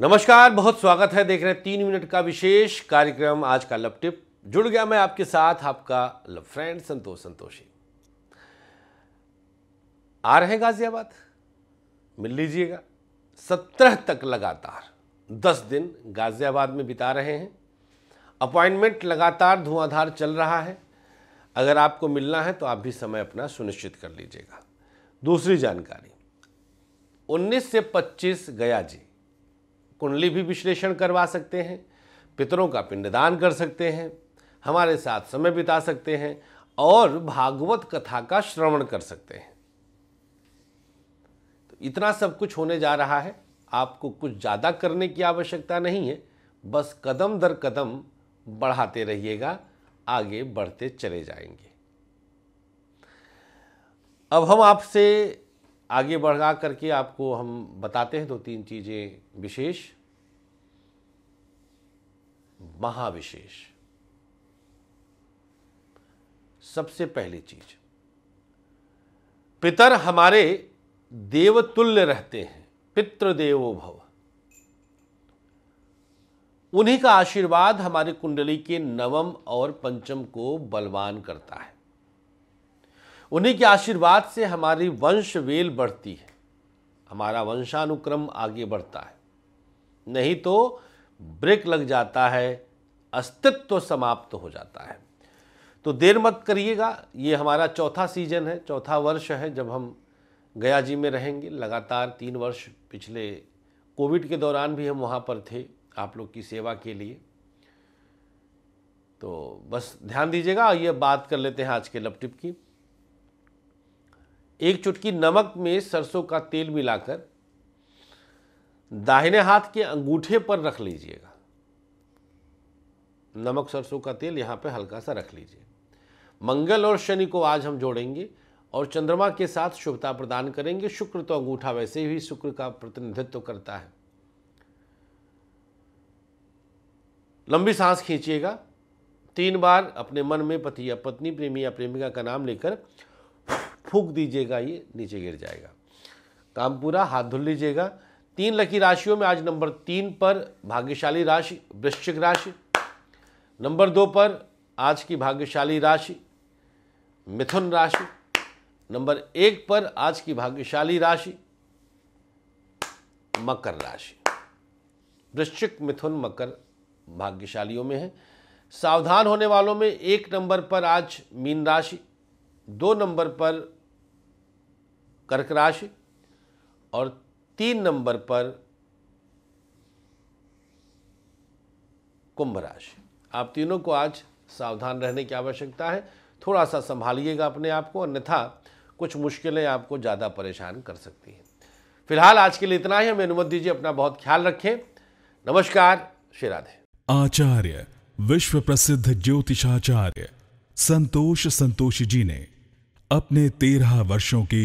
नमस्कार बहुत स्वागत है देख रहे हैं तीन मिनट का विशेष कार्यक्रम आज का लव टिप जुड़ गया मैं आपके साथ आपका लव फ्रेंड संतोष संतोषी आ रहे हैं गाजियाबाद मिल लीजिएगा सत्रह तक लगातार दस दिन गाजियाबाद में बिता रहे हैं अपॉइंटमेंट लगातार धुआंधार चल रहा है अगर आपको मिलना है तो आप भी समय अपना सुनिश्चित कर लीजिएगा दूसरी जानकारी 19 से 25 गया जी कुंडली भी विश्लेषण करवा सकते हैं पितरों का पिंडदान कर सकते हैं हमारे साथ समय बिता सकते हैं और भागवत कथा का श्रवण कर सकते हैं तो इतना सब कुछ होने जा रहा है आपको कुछ ज़्यादा करने की आवश्यकता नहीं है बस कदम दर कदम बढ़ाते रहिएगा आगे बढ़ते चले जाएंगे अब हम आपसे आगे बढ़ा करके आपको हम बताते हैं दो तीन चीज़ें विशेष महाविशेष सबसे पहली चीज पितर हमारे देवतुल्य रहते हैं पितृदेवो भव उन्हीं का आशीर्वाद हमारे कुंडली के नवम और पंचम को बलवान करता है उन्हीं के आशीर्वाद से हमारी वंश वेल बढ़ती है हमारा वंशानुक्रम आगे बढ़ता है नहीं तो ब्रेक लग जाता है अस्तित्व तो समाप्त तो हो जाता है तो देर मत करिएगा ये हमारा चौथा सीजन है चौथा वर्ष है जब हम गया जी में रहेंगे लगातार तीन वर्ष पिछले कोविड के दौरान भी हम वहाँ पर थे आप लोग की सेवा के लिए तो बस ध्यान दीजिएगा ये बात कर लेते हैं आज के लपटिप की एक चुटकी नमक में सरसों का तेल मिलाकर दाहिने हाथ के अंगूठे पर रख लीजिएगा नमक सरसों का तेल यहां पे हल्का सा रख लीजिए मंगल और शनि को आज हम जोड़ेंगे और चंद्रमा के साथ शुभता प्रदान करेंगे शुक्र तो अंगूठा वैसे ही शुक्र का प्रतिनिधित्व करता है लंबी सांस खींचिएगा तीन बार अपने मन में पति या पत्नी प्रेमी या प्रेमिका का नाम लेकर फूक दीजिएगा ये नीचे गिर जाएगा काम पूरा हाथ धुल लीजिएगा तीन लकी राशियों में आज नंबर तीन पर भाग्यशाली राशि वृश्चिक राशि नंबर दो पर आज की भाग्यशाली राशि मिथुन राशि नंबर एक पर आज की भाग्यशाली राशि मकर राशि वृश्चिक मिथुन मकर भाग्यशालियों में है सावधान होने वालों में एक नंबर पर आज मीन राशि दो नंबर पर कर्क राशि और तीन नंबर पर कुंभ राशि आप तीनों को आज सावधान रहने की आवश्यकता है थोड़ा सा संभालिएगा अपने आप को अन्यथा कुछ मुश्किलें आपको ज़्यादा परेशान कर सकती हैं फिलहाल आज के लिए इतना ही हमें अनुमति दीजिए अपना बहुत ख्याल रखें नमस्कार श्री राधे आचार्य विश्व प्रसिद्ध ज्योतिषाचार्य संतोष संतोष जी ने अपने तेरह वर्षों की